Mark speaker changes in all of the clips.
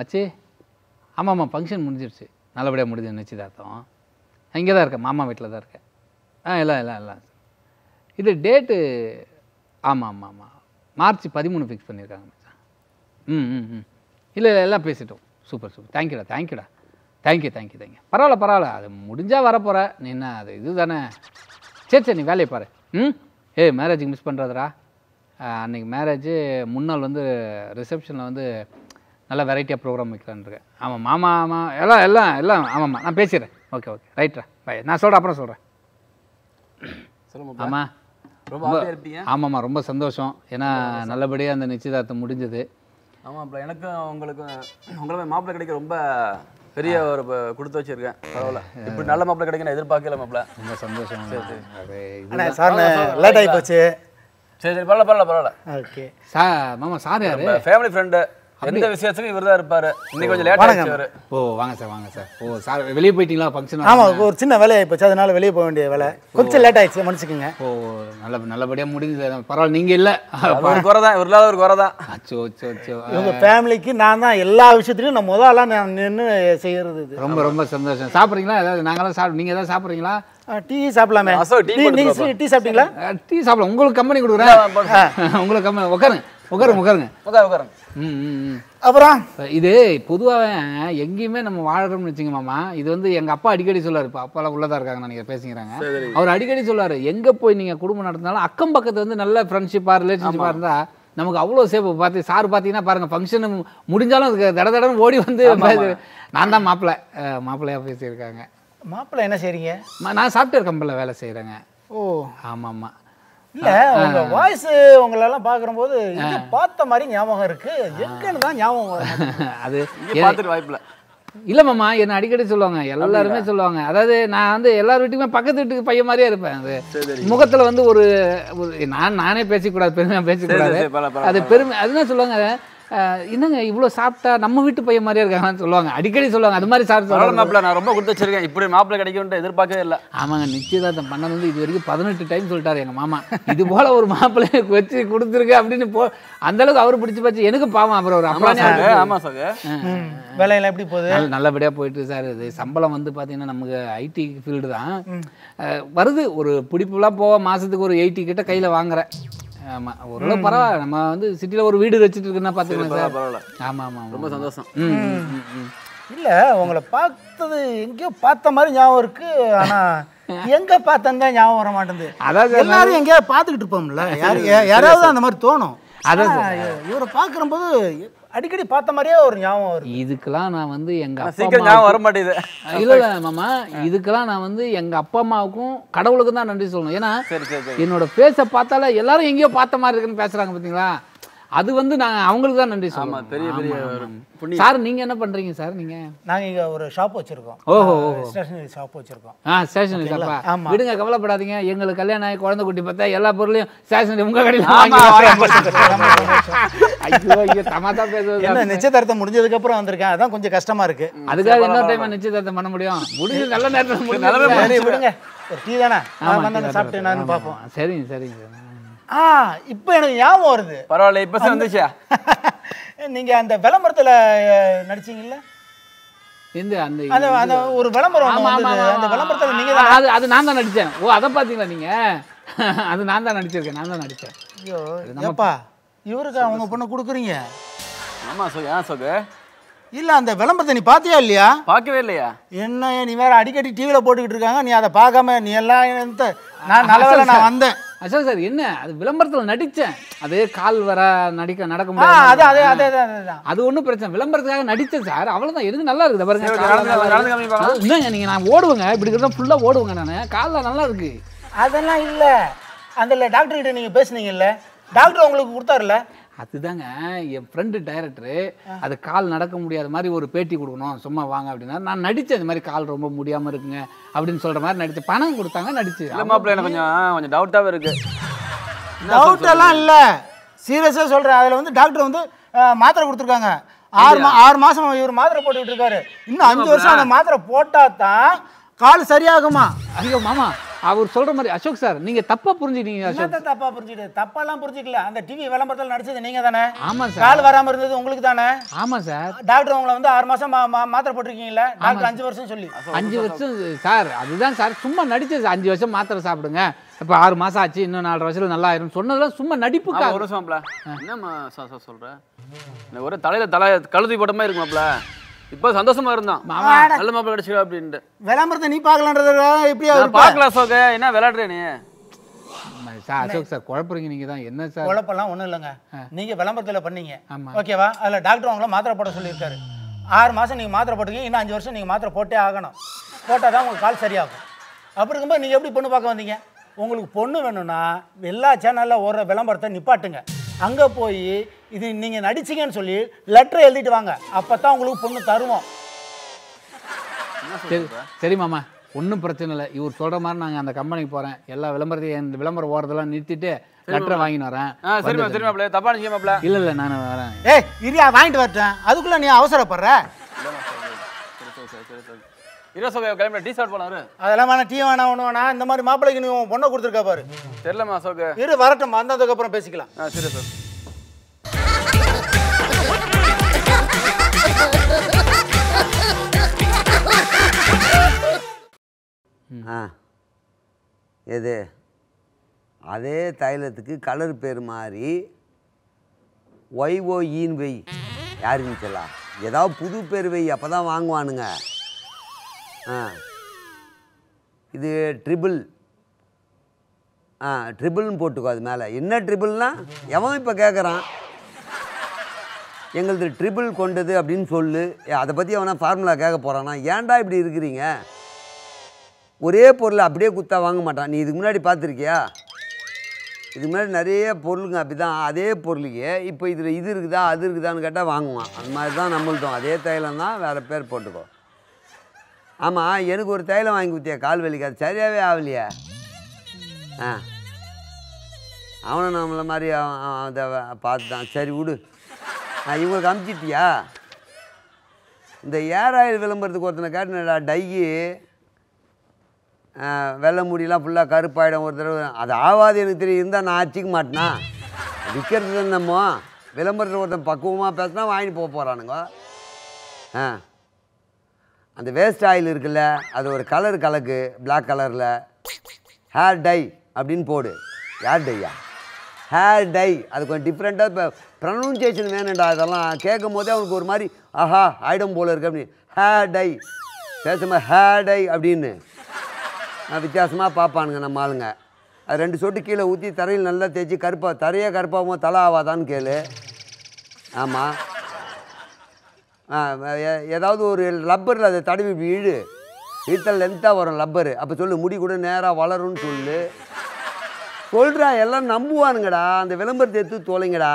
Speaker 1: மச்சி ஆமாம் ஆமாம் ஃபங்க்ஷன் முடிஞ்சிருச்சு நல்லபடியாக முடிஞ்ச நிச்சயதார்த்தம் இங்கே தான் இருக்கேன் மாமா வீட்டில் தான் இருக்கேன் ஆ எல்லாம் எல்லாம் எல்லாம் இது டேட்டு ஆமாம் ஆமாம் ஆமாம் மார்ச் பதிமூணு ஃபிக்ஸ் பண்ணியிருக்காங்க மச்சான் ம் ம் ம் இல்லை இல்லை எல்லாம் பேசிட்டோம் சூப்பர் சூப்பர் தேங்க்யூடா தேங்க்யூடா தேங்க்யூ தேங்க்யூ தேங்க்யூ பரவாயில்ல பரவாயில்ல அது முடிஞ்சால் வரப்போகிற நீ என்ன அது இது தானே சரி சரி நீ வேலையை பாரு ம் ஏ மேரேஜுக்கு மிஸ் பண்ணுறதுரா அன்றைக்கி மேரேஜு முன்னாள் வந்து ரிசப்ஷனில் வந்து நல்லா வெரைட்டியாக ப்ரோக்ராம் வைக்கலான்ருக்கேன் ஆமாம் மாமா ஆமாம் எல்லாம் எல்லாம் எல்லாம் ஆமாம் நான் பேசிடுறேன் ஓகே ஓகே ரைட்ரா பாய் நான் சொல்கிறேன் அப்புறம் சொல்கிறேன் ஆமாம் ரொம்ப ஆமாம்மா ரொம்ப சந்தோஷம் ஏன்னா நல்லபடியாக அந்த நிச்சயதார்த்தம் முடிஞ்சது ஆமாம் அப்புறம் எனக்கும் உங்களுக்கும் உங்களுக்கு மாப்பிள்ளை கிடைக்க ரொம்ப பெரிய ஒரு கொடுத்து வச்சிருக்கேன் பரவாயில்ல இப்படி நல்ல மாப்பிள்ளை கிடைக்குன்னு எதிர்பார்க்கல மாப்பிள்ள ரொம்ப சந்தோஷம் சரி சார் லேட் ஆகி போச்சு சரி சரி பரவாயில்ல பரவாயில்ல பரவாயில்ல ஓகே
Speaker 2: சா மாமா சார்
Speaker 1: ஃபேமிலி ஃப்ரெண்டு எந்த விசேஷத்துக்கும் இவர் தான் இருப்பாரு இன்னைக்கு கொஞ்சம் லேட் ஆச்சு ஓ வாங்க சார் வாங்க சார் ஓ சார் வெளியே போயிட்டீங்களா ஃபங்க்ஷன் ஆமா
Speaker 2: ஒரு சின்ன வேலை ஆயிப்போச்சு அதனால வெளியே போக வேண்டிய வேலை கொஞ்சம் லேட் ஆயிடுச்சு மன்னிச்சுக்கோங்க ஓ நல்ல நல்லபடியா முடிஞ்சு பரவாயில்ல நீங்க இல்ல ஒரு குறை தான் இவரில்லாத ஒரு குறை தான்
Speaker 1: அச்சோ அச்சோ அச்சோ உங்க
Speaker 2: ஃபேமிலிக்கு நான் தான் எல்லா விஷயத்துலையும் நான் முதல்ல நான் நின்று செய்யறது ரொம்ப ரொம்ப சந்தோஷம் சாப்பிட்றீங்களா ஏதாவது நாங்களாம் சாப்பிடு நீங்க ஏதாவது சாப்பிட்றீங்களா டீ சாப்பிடலாமே டீ சாப்பிட்டீங்களா டீ சாப்பிடலாம் உங்களுக்கு கம்பெனி கொடுக்குறேன்
Speaker 1: உங்களுக்கு கம்பெனி உட்காருங்க உட்காருங்க உட்காருங்க உட்காரு உட்காருங்க அப்புறம் இது பொதுவாக எங்கேயுமே நம்ம வாழறோம்னு வச்சுங்க மாமா இது வந்து எங்கள் அப்பா அடிக்கடி சொல்லார் இப்போ அப்பாலாம் உள்ளதாக இருக்காங்க நீங்கள் பேசிக்கிறாங்க அவர் அடிக்கடி சொல்லார் எங்கே போய் நீங்கள் குடும்பம் நடந்தாலும் அக்கம் பக்கத்தில் வந்து நல்ல ஃப்ரெண்ட்ஷிப்பாக ரிலேஷன்ஷிப்பாக இருந்தால் நமக்கு அவ்வளோ சேஃபு பார்த்து சார் பார்த்தீங்கன்னா பாருங்கள் ஃபங்க்ஷனு முடிஞ்சாலும் தட தடன்னு ஓடி வந்து நான் தான் மாப்பிள்ளை மாப்பிள்ளையாக பேசியிருக்காங்க
Speaker 2: மாப்பிள்ளை என்ன செய்கிறீங்க
Speaker 1: நான் சாஃப்ட்வேர் கம்பெனியில் வேலை செய்கிறேங்க ஓ ஆமாம் ஆமாம் இல்ல உங்க வாய்ஸ்
Speaker 2: எல்லாம் பாக்குறபோது இங்க பார்த்த மாதிரி ஞாபகம் இருக்கு எங்கன்னு தான் ஞாபகம்
Speaker 1: அது பார்த்துட்டு வாய்ப்பில்ல இல்லை மாமா என்னை அடிக்கடி சொல்லுவாங்க எல்லாருமே சொல்லுவாங்க அதாவது நான் வந்து எல்லார் வீட்டுக்குமே பக்கத்து வீட்டுக்கு பையன் மாதிரியே இருப்பேன் அது முகத்துல வந்து ஒரு ஒரு நான் நானே பேசிக்கூடாது பெருமையாக பேசிக்கூடாது அது பெருமை அதுதான் சொல்லுவாங்க என்னங்க இவ்வளோ சாப்பிட்டா நம்ம வீட்டு பையன் மாதிரியே இருக்காங்கன்னு சொல்லுவாங்க அடிக்கடி சொல்லுவாங்க அது மாதிரி சாப்பிட்டு மாப்பிள்ள நான் ரொம்ப கொடுத்து வச்சிருக்கேன் இப்படி மாப்பிள்ளை கிடைக்கும்ன்ற எதிர்பார்க்கவே இல்லை ஆமாங்க நிச்சயதார்த்தம் பண்ணது வந்து இது வரைக்கும் பதினெட்டு டைம் சொல்லிட்டாரு எங்கள் மாமா இது போல் ஒரு மாப்பிள்ளைய வச்சு கொடுத்துருக்கு அப்படின்னு போ அந்தளவுக்கு அவர் பிடிச்சி பார்த்து எனக்கு பாவம் அப்புறம் ஒரு அப்புறம் ஆமாம் சார் வேலையில எப்படி போகுது நல்லபடியாக போயிட்டு சார் இது சம்பளம் வந்து பார்த்தீங்கன்னா நமக்கு ஐடி ஃபீல்டு தான் வருது ஒரு பிடிப்புலாம் போக மாதத்துக்கு ஒரு எயிட்டி கிட்ட கையில் வாங்குறேன் ஆமாம் ஒரு பரவாயில்ல நம்ம வந்து சிட்டியில் ஒரு வீடு வச்சுட்டு இருக்குன்னா பார்த்துக்கலாம் சார் பரவாயில்ல ஆமாம் ஆமாம் ரொம்ப சந்தோஷம்
Speaker 2: இல்லை உங்களை பார்த்தது எங்கேயோ பார்த்த மாதிரி ஞாபகம் இருக்கு ஆனால் எங்கே பார்த்தேன்னு தான் ஞாபகம் வர மாட்டேங்குது அதாவது எல்லாரும் எங்கேயாவது பார்த்துக்கிட்டு இருப்போம்ல யார் யாராவது அந்த மாதிரி தோணும் அதாவது இவரை பார்க்குறம்போது அடிக்கடி பார்த்த மாதிரியே ஒரு ஞாபகம் வரும்
Speaker 1: இதுக்கெல்லாம் நான் வந்து எங்க சீக்கிரம் ஞாபகம் வர மாட்டேது இல்ல இல்ல மாமா இதுக்கெல்லாம் நான் வந்து எங்க அப்பா அம்மாவுக்கும் கடவுளுக்கும் தான் நன்றி சொல்லணும் ஏன்னா என்னோட பேச பார்த்தாலே எல்லாரும் எங்கேயோ பார்த்த மாதிரி இருக்குன்னு பேசுறாங்க பாத்தீங்களா அது வந்து நாங்கள் அவங்களுக்கு தான் நன்றி சொல்லுவோம் பெரிய பெரிய சார் நீங்க என்ன பண்றீங்க சார் நீங்க
Speaker 2: நாங்க இங்க ஒரு ஷாப் வச்சிருக்கோம் ஓஹோ ஸ்டேஷனரி ஷாப் வச்சிருக்கோம்
Speaker 3: ஆ ஸ்டேஷனரி ஷாப்பா விடுங்க
Speaker 1: கவலைப்படாதீங்க எங்களுக்கு கல்யாணம் ஆகி குழந்தை குட்டி பார்த்தா எல்லா பொருளையும் ஸ்டேஷனரி உங்கள் கடையில்
Speaker 2: ஐயோ ஐயோ தமா என்ன நிச்சயதார்த்தம் முடிஞ்சதுக்கப்புறம் வந்திருக்கேன் அதான் கொஞ்சம் கஷ்டமா இருக்கு அதுக்காக இன்னொரு டைம்
Speaker 1: நிச்சயதார்த்தம் பண்ண முடியும் முடிஞ்ச நல்ல நேரத்தில்
Speaker 2: விடுங்க ஒரு டீ தானே சாப்பிட்டு
Speaker 1: நான் பார்ப்போம் சரிங்க சரிங்க
Speaker 2: ஆ இப்போ எனக்கு ஞாபகம் வருது பரவாயில்ல இப்போ வந்துச்சா நீங்கள் அந்த விளம்பரத்தில் நடிச்சீங்கல்ல
Speaker 1: இந்த அந்த அந்த ஒரு
Speaker 2: விளம்பரம் அந்த விளம்பரத்தில் நீங்கள் தான் அது
Speaker 1: அது நான் தான் நடித்தேன் ஓ அதை பார்த்தீங்களா நீங்கள் அது நான் தான் நடிச்சிருக்கேன் நான் தான் நடித்தேன்
Speaker 2: ஐயோ ஏப்பா இவருக்கு அவங்க பொண்ணு கொடுக்குறீங்க ஆமாம் சோ ஏன் சோகு இல்லை அந்த விளம்பரத்தை நீ பார்த்தியா இல்லையா பார்க்கவே இல்லையா என்ன நீ வேற அடிக்கடி டிவியில் போட்டுக்கிட்டு இருக்காங்க நீ அதை பார்க்காம நீ எல்லாம் நான் நல்ல நான் வந்தேன் அசோக் சார் என்ன அது விளம்பரத்தில் நடித்தேன்
Speaker 1: அது கால் வர நடிக்க நடக்க முடியாது அது ஒன்றும் பிரச்சனை விளம்பரத்துக்காக நடித்தேன் சார் அவ்வளோதான் எதுவும் நல்லா இருக்குது பாருங்க இல்லைங்க நீங்கள் நான் ஓடுவேங்க இப்படி தான் ஃபுல்லாக ஓடுவேங்க நான் காலில் நல்லா இருக்குது அதெல்லாம் இல்லை அந்த டாக்டர்கிட்ட நீங்கள் பேசுனீங்கல்ல டாக்டர் உங்களுக்கு கொடுத்தாருல்ல அதுதாங்க என் ஃப்ரெண்டு டைரக்டரு அது கால் நடக்க முடியாத மாதிரி ஒரு பேட்டி கொடுக்கணும் சும்மா வாங்க அப்படின்னா நான் நடித்தேன் இந்த மாதிரி கால் ரொம்ப முடியாமல் இருக்குங்க அப்படின்னு சொல்கிற மாதிரி நடித்து பணம் கொடுத்தாங்க நடிச்சு மாப்பிள்ள எனக்கு கொஞ்சம் கொஞ்சம் டவுட்டாகவே இருக்கு டவுட்டெல்லாம் இல்லை
Speaker 2: சீரியஸாக சொல்கிறேன் அதில் வந்து டாக்டர் வந்து மாத்திரை கொடுத்துருக்காங்க ஆறு மா ஆறு மாதம் இவர் மாத்திரை போட்டுக்கிட்டு இருக்காரு இன்னும் அஞ்சு வருஷம் அந்த மாத்திரை போட்டால் தான் கால் சரியாகுமா ஐயோ
Speaker 1: மாமா அவர் சொல்ற மாதிரி அசோக் சார் நீங்க தப்பா புரிஞ்சுக்கிட்டீங்க அசோக்
Speaker 2: தப்பா தப்பா எல்லாம் புரிஞ்சுக்கல அந்த டிவி விளம்பரத்தில் நடிச்சது நீங்க தானே ஆமா சார் கால் வராம இருந்தது உங்களுக்கு தானே ஆமா சார் டாக்டர் உங்களை வந்து ஆறு மாசம் மாத்திரை போட்டிருக்கீங்களா டாக்டர் அஞ்சு வருஷம் சொல்லி அஞ்சு வருஷம் சார் அதுதான் சார் சும்மா
Speaker 1: நடிச்சது அஞ்சு வருஷம் மாத்திரை சாப்பிடுங்க இப்போ ஆறு மாசம் ஆச்சு இன்னும் நாலு வருஷத்துல நல்லா ஆயிரும் சொன்னதெல்லாம் சும்மா நடிப்பு ஒரு வருஷம் சொல்ற ஒரு தலையில தலை கழுதி போட்ட மாதிரி இருக்குமாப்ல
Speaker 2: இப்போ சந்தோஷமா இருந்தான் நல்ல
Speaker 1: மாப்பிள்ள கிடைச்சிடும் அப்படின்ட்டு
Speaker 2: விளம்பரத்தை நீ பாக்கலான்றத எப்படி பாக்கலாம் சோக என்ன விளையாடுற நீ
Speaker 1: சார் அசோக் சார் குழப்பறீங்க நீங்க தான் என்ன சார் குழப்பெல்லாம்
Speaker 2: ஒன்றும் இல்லைங்க நீங்க விளம்பரத்தில் பண்ணீங்க ஓகேவா அதில் டாக்டர் அவங்கள மாத்திரை போட சொல்லியிருக்காரு ஆறு மாதம் நீங்கள் மாத்திரை போட்டுங்க இன்னும் அஞ்சு வருஷம் நீங்கள் மாத்திரை போட்டே ஆகணும் போட்டால் தான் உங்களுக்கு கால் சரியாகும் அப்படி இருக்கும்போது நீங்கள் எப்படி பொண்ணு பார்க்க வந்தீங்க உங்களுக்கு பொண்ணு வேணும்னா எல்லா சேனல்ல ஓடுற விளம்பரத்தை நிப்பாட்டுங்க அங்கே போய் இது நீங்கள் நடிச்சிங்கன்னு சொல்லி லெட்டர் எழுதிட்டு வாங்க அப்போ தான் உங்களுக்கு பொண்ணு தருவோம் சரி
Speaker 1: சரி மாமா ஒன்றும் பிரச்சனை இல்லை இவர் சொல்கிற மாதிரி நாங்கள் அந்த கம்பெனிக்கு போகிறேன் எல்லா விளம்பரத்தையும் இந்த விளம்பரம் ஓடுறதெல்லாம் நிறுத்திட்டு லெட்டரை வாங்கின்னு வரேன் சரிமா சரிமாப்ல தப்பா நிச்சயமாப்ல இல்லை இல்லை நான்
Speaker 2: வரேன் ஏய் இரியா வாங்கிட்டு வரட்டேன் அதுக்குள்ளே நீ அவசரப்படுற
Speaker 1: இரசோபியா கிளம்பி டீ ஷார்ட் போலாம்
Speaker 2: அதெல்லாம் வேணா டீ வேணா ஒன்று வேணா இந்த மாதிரி மாப்பிளைக்கு நீ பொண்ணை கொடுத்துருக்கா பாரு தெரியலமா அசோக் இரு வரட்டும் வந்ததுக்கு அப்புறம் பேசிக்கலாம் ஆ சரி
Speaker 1: சார்
Speaker 3: ஆ எது அதே தைலத்துக்கு கலர் பேர் மாதிரி ஒய்ஓஇன்னு வை யாருன்னு சொல்லலாம் ஏதாவது புது பேர் வை அப்போ தான் வாங்குவானுங்க ஆ இது ட்ரிபிள் ஆ ட்ரிபிள்னு போட்டுக்கோ அது மேலே என்ன ட்ரிபிள்னா எவன் இப்போ கேட்குறான் எங்களது ட்ரிபிள் கொண்டது அப்படின்னு சொல்லு அதை பற்றி அவனா ஃபார்முலா கேட்க போகிறானா ஏன்டா இப்படி இருக்கிறீங்க ஒரே பொருளை அப்படியே குத்தா வாங்க மாட்டான் நீ இதுக்கு முன்னாடி பார்த்துருக்கியா இதுக்கு முன்னாடி நிறைய பொருளுங்க அப்படி தான் அதே பொருளுக்கே இப்போ இதில் இது இருக்குதா அது இருக்குதான்னு கேட்டால் வாங்குவான் அந்த மாதிரி தான் நம்மள்தான் அதே தைலம் தான் வேறு பேர் போட்டுக்கோ ஆமாம் எனக்கு ஒரு தைலம் வாங்கி கொடுத்தியா கால் வலிக்கு அது சரியாகவே ஆகலையா ஆ அவனும் நம்மளை மாதிரி பார்த்து தான் சரி விடு நான் இவங்களுக்கு அமுச்சிட்டியா இந்த ஏர் ஆயில் விளம்பரத்துக்கு ஒருத்தனை காட்டினடா டையி வெள்ளை முடியெலாம் ஃபுல்லாக கருப்பாயிடும் ஒரு தடவை அது ஆகாது எனக்கு தெரியும் இருந்தால் நான் அச்சிக்க மாட்டேனா விற்கிறது என்னமோ விளம்பரத்தில் ஒருத்தன் பக்குவமாக பேசினா வாங்கிட்டு போக போகிறானுங்க ஆ அந்த வேஸ்ட் ஆயில் இருக்குல்ல அது ஒரு கலர் கலக்கு பிளாக் கலரில் ஹேர் டை அப்படின்னு போடு ஹேர் டையா ஹேர் டை அது கொஞ்சம் டிஃப்ரெண்ட்டாக இப்போ ப்ரனவுன்சியேஷன் வேணுண்டா அதெல்லாம் கேட்கும் போதே அவனுக்கு ஒரு மாதிரி ஆஹா ஆயிடம் போல் இருக்கு அப்படின்னு ஹேர் டை பேசாமல் ஹேர் டை அப்படின்னு நான் வித்தியாசமாக பார்ப்பானுங்க நம்ம ஆளுங்க அது ரெண்டு சொட்டு கீழே ஊற்றி தரையில் நல்லா தேய்ச்சி கருப்பாக தரையே கருப்பாகவும் தலை ஆகாதான்னு கேளு ஆமாம் ஏதாவது ஒரு லப்பரில் அதை தடவி வீடு வீட்டில் லென்த்தாக வரும் லப்பரு அப்போ சொல்லு முடி கூட நேராக வளரும்னு சொல்லு சொல்கிறா எல்லாம் நம்புவானுங்கடா அந்த விளம்பரத்தை எடுத்து தோலைங்கடா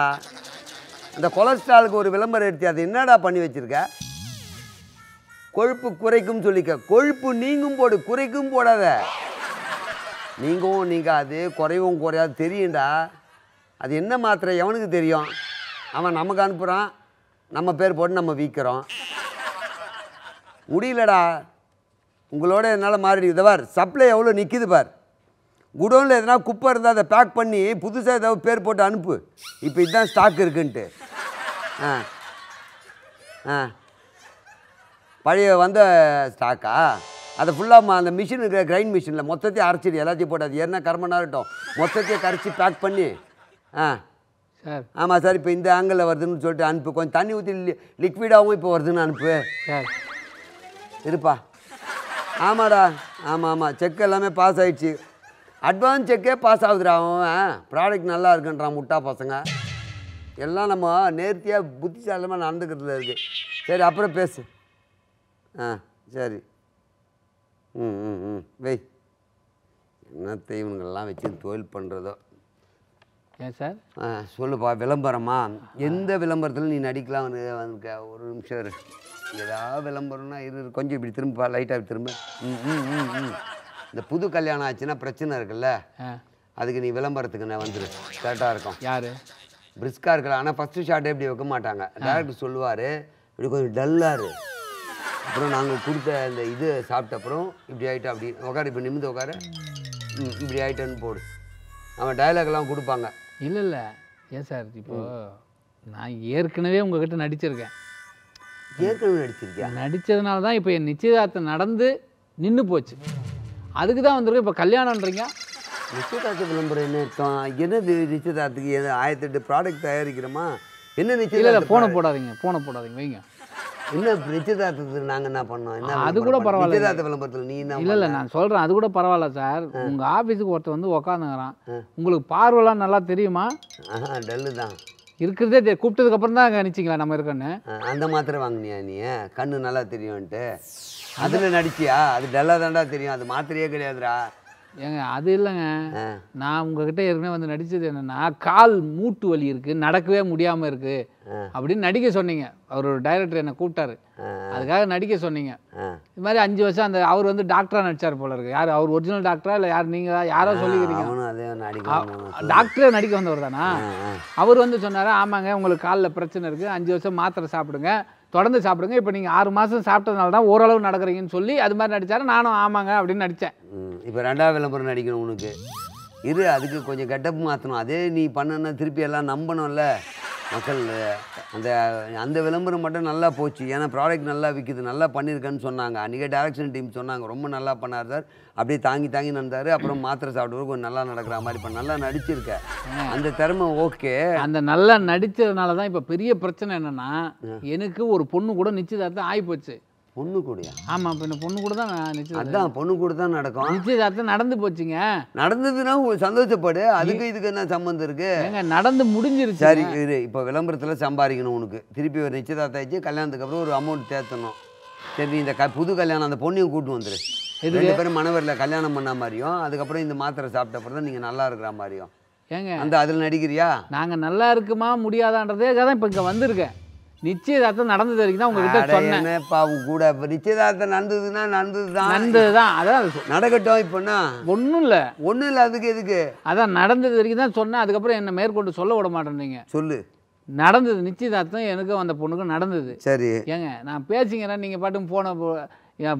Speaker 3: அந்த கொலஸ்ட்ராலுக்கு ஒரு விளம்பரம் எடுத்து அதை என்னடா பண்ணி வச்சுருக்க கொழுப்பு குறைக்கும் சொல்லிக்க கொழுப்பு நீங்கும் போடு குறைக்கும் போடாத நீங்கவும் அது குறைவும் குறையாது தெரியும்டா அது என்ன மாத்திரை எவனுக்கு தெரியும் அவன் நமக்கு அனுப்புகிறான் நம்ம பேர் போட்டு நம்ம வீக்கிறோம் முடியலடா உங்களோட என்னால் மாறி இதவார் சப்ளை எவ்வளோ நிற்கிது பார் குடோனில் எதனா குப்பை இருந்தால் அதை பேக் பண்ணி புதுசாக ஏதாவது பேர் போட்டு அனுப்பு இப்போ இதுதான் ஸ்டாக் இருக்குன்ட்டு ஆ ஆ பழைய வந்த ஸ்டாக்கா அதை ஃபுல்லாக அந்த மிஷின் இருக்கிற கிரைண்ட் மிஷினில் மொத்தத்தையும் அரைச்சிடு எல்லாத்தையும் போட்டு அது என்ன கர்மனாக இருக்கட்டும் மொத்தத்தையும் கரைச்சி பேக் பண்ணி ஆ சார் ஆமாம் சார் இப்போ இந்த ஆங்கிளில் வருதுன்னு சொல்லிட்டு அனுப்பு கொஞ்சம் தண்ணி ஊற்றி லிக்விடாகவும் இப்போ வருதுன்னு அனுப்பு சார் இருப்பா ஆமாடா ஆமாம் ஆமாம் செக் எல்லாமே பாஸ் ஆகிடுச்சு அட்வான்ஸ் செக்கே பாஸ் ஆகுதுடா அவன் ப்ராடக்ட் நல்லா இருக்குன்றான் முட்டா பசங்க எல்லாம் நம்ம நேர்த்தியாக புத்திசாலமாக நடந்துக்கிறதுல இருக்குது சரி அப்புறம் பேசு ஆ சரி ம் ம் ம் வெய் என்ன தெய்வங்கள்லாம் வச்சு தொழில் பண்ணுறதோ சார் சொல்லுப்பா விளம்பரமா எந்த விளம்பரத்தில் நீ நடிக்கலாம் அவனுக்கு ஒரு நிமிஷம் ஏதாவது விளம்பரம்னா இது கொஞ்சம் இப்படி திரும்ப லைட்டாக திரும்ப இந்த புது கல்யாணம் ஆச்சுன்னா பிரச்சனை இருக்குல்ல அதுக்கு நீ விளம்பரத்துக்கு நான் வந்துரு கரெக்டாக இருக்கும் யார் பிரிஸ்காக இருக்கலாம் ஆனால் ஃபஸ்ட்டு ஷார்ட்டே இப்படி வைக்க மாட்டாங்க டேரக்டர் சொல்லுவார் இப்படி கொஞ்சம் டல்லாரு அப்புறம் நாங்கள் கொடுத்த அந்த இது சாப்பிட்ட அப்புறம் இப்படி ஆகிட்டு அப்படி உட்காரு இப்போ நிமிந்து உட்காரு இப்படி ஆகிட்டேன்னு போடு அவன் டைலாக்லாம் கொடுப்பாங்க இல்லை இல்லை
Speaker 1: ஏன் சார் இப்போ நான் ஏற்கனவே உங்ககிட்ட நடிச்சிருக்கேன் ஏற்கனவே நடிச்சிருக்கேன் நடித்ததுனால தான் இப்போ என் நிச்சயதார்த்தம் நடந்து நின்று போச்சு அதுக்கு தான் வந்திருக்கோம்
Speaker 3: இப்போ கல்யாணம்ன்றீங்க நிச்சயதார்த்த விளம்பரம் என்ன இருக்கும் என்னது நிச்சயதார்த்தத்துக்கு ஆயிரத்தி எட்டு ப்ராடக்ட் தயாரிக்கிறோமா என்ன நிச்சயம் இல்லை போனை போடாதீங்க போனை போடாதீங்க வைங்க என்ன நிச்சயதார்த்தத்துக்கு நாங்கள் என்ன பண்ணோம் என்ன அது கூட பரவாயில்ல நிச்சயதார்த்த விளம்பரத்தில் நீ என்ன இல்லை இல்லை
Speaker 1: நான் சொல்கிறேன் அது கூட பரவாயில்ல சார் உங்கள் ஆஃபீஸுக்கு ஒருத்தர் வந்து உக்காந்துங்கிறான் உங்களுக்கு பார்வைலாம் நல்லா தெரியுமா டல்லு தான் இருக்கிறதே தெரிய கூப்பிட்டதுக்கு அப்புறம் தான் நினச்சிங்களா நம்ம இருக்கோன்னு
Speaker 3: அந்த மாத்திரை வாங்கினியா நீ கண்ணு நல்லா தெரியும்ன்ட்டு அதுல நடிச்சியா அது டல்லாக தாண்டா தெரியும் அது மாத்திரையே கிடையாதுடா
Speaker 1: ஏங்க அது இல்லைங்க நான் உங்ககிட்ட ஏற்கனவே வந்து நடித்தது என்னென்னா கால் மூட்டு வலி இருக்குது நடக்கவே முடியாமல் இருக்குது அப்படின்னு நடிக்க சொன்னீங்க அவர் ஒரு டைரக்டர் என்னை கூப்பிட்டாரு அதுக்காக நடிக்க சொன்னீங்க இது மாதிரி அஞ்சு வருஷம் அந்த அவர் வந்து டாக்டராக நடித்தார் போல இருக்கு யார் அவர் ஒரிஜினல் டாக்டரா இல்லை யார் நீங்கள் யாரோ சொல்லிக்கிறீங்க டாக்டரே நடிக்க வந்தவர் தானா அவர் வந்து சொன்னார் ஆமாங்க உங்களுக்கு காலில் பிரச்சனை இருக்குது அஞ்சு வருஷம் மாத்திரை சாப்பிடுங்க தொடர்ந்து சாப்பிடுங்க இப்போ நீங்கள் ஆறு மாதம் சாப்பிட்டதுனால தான் ஓரளவு நடக்கிறீங்கன்னு சொல்லி அது மாதிரி நடித்தாரு நானும் ஆமாங்க அப்படின்னு நடித்தேன்
Speaker 3: இப்போ ரெண்டாவது விளம்பரம் நடிக்கணும் உனக்கு இரு அதுக்கு கொஞ்சம் கெட்டப் மாற்றணும் அதே நீ பண்ணனா திருப்பி எல்லாம் நம்பணும்ல மக்கள் அந்த அந்த விளம்பரம் மட்டும் நல்லா போச்சு ஏன்னா ப்ராடக்ட் நல்லா விற்கிது நல்லா பண்ணியிருக்கேன்னு சொன்னாங்க அன்றைக்கே டேரக்ஷன் டீம் சொன்னாங்க ரொம்ப நல்லா பண்ணார் சார் அப்படியே தாங்கி தாங்கி நடந்தார் அப்புறம் மாத்திரை சாப்பிடுவோம் கொஞ்சம் நல்லா நடக்கிற மாதிரி இப்போ நல்லா நடிச்சிருக்க அந்த திறமை ஓகே
Speaker 1: அந்த நல்லா நடித்ததுனால தான் இப்போ பெரிய பிரச்சனை என்னென்னா எனக்கு ஒரு பொண்ணு கூட நிச்சயதார்த்தம்
Speaker 3: ஆகிப்போச்சு பொண்ணு கூடயா ஆமாம் இப்போ இந்த பொண்ணு கூட தான் நிச்சயம் அதான் பொண்ணு கூட தான் நடக்கும் நிச்சயதார்த்தம் நடந்து போச்சுங்க நடந்ததுன்னா சந்தோஷப்படு அதுக்கு இதுக்கு என்ன சம்மந்தம் இருக்கு நடந்து முடிஞ்சிருச்சு சரி இது இப்போ விளம்பரத்தில் சம்பாதிக்கணும் உனக்கு திருப்பி ஒரு நிச்சயதார்த்தம் ஆச்சு கல்யாணத்துக்கு அப்புறம் ஒரு அமௌண்ட் தேர்த்தணும் சரி இந்த க புது கல்யாணம் அந்த பொண்ணையும் கூட்டு வந்துரு ரெண்டு பேரும் மனவரில் கல்யாணம் பண்ண மாதிரியும் அதுக்கப்புறம் இந்த மாத்திரை சாப்பிட்ட அப்புறம் தான் நீங்கள் நல்லா இருக்கிற மாதிரியும் ஏங்க அந்த அதில் நடிக்கிறியா நாங்கள் நல்லா இருக்குமா முடியாதான்றதே தான் இப்போ இங்கே வந்திருக்கேன் நிச்சயதார்த்தம் நடந்தது வரைக்கும் தான் உங்ககிட்ட சொன்னேன் கூட இப்போ நிச்சயதார்த்தம் நடந்ததுன்னா நடந்தது தான் நடந்தது தான் அதான் நடக்கட்டும் இப்போன்னா
Speaker 1: ஒன்றும் இல்லை ஒன்றும் இல்லை அதுக்கு எதுக்கு அதான் நடந்தது வரைக்கும் தான் சொன்னேன் அதுக்கப்புறம் என்னை மேற்கொண்டு சொல்ல விட மாட்டேன் சொல்லு நடந்தது நிச்சயதார்த்தம் எனக்கும் அந்த பொண்ணுக்கும் நடந்தது சரி ஏங்க நான் பேசிங்கன்னா
Speaker 3: நீங்கள் பாட்டும் போன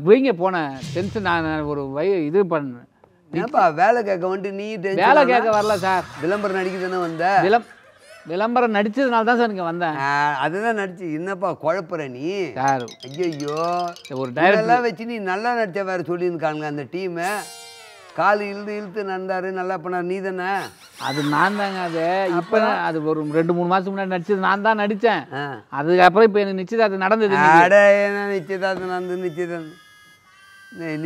Speaker 1: வீங்க போன டென்ஷன் நான் ஒரு வய இது பண்ணேன்
Speaker 3: ஏன்ப்பா வேலை கேட்க வந்துட்டு நீ வேலை கேட்க வரல சார் விளம்பரம் நடிக்க தானே வந்த விளம்பரம் விளம்பரம் நடிச்சதுனால தான் சார் இங்கே வந்தேன் அதுதான் நடிச்சு என்னப்பா குழப்பற நீ சார் ஐயோ ஒரு டைரக்டர்லாம் வச்சு நீ நல்லா நடிச்ச வேற சொல்லியிருக்காங்க அந்த டீமை காலு இழுத்து இழுத்து நடந்தாரு நல்லா பண்ணார் நீ தானே அது நான் தாங்க அது இப்போ அது ஒரு
Speaker 1: ரெண்டு மூணு மாதத்துக்கு முன்னாடி நடிச்சது நான் தான் நடித்தேன் அதுக்கப்புறம் இப்போ எனக்கு நிச்சயதார்த்தம் நடந்தது அட
Speaker 3: என்ன நிச்சயதார்த்தம் நடந்து நிச்சயதார்த்தம்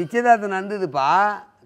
Speaker 3: நிச்சயதார்த்தம் நடந்ததுப்பா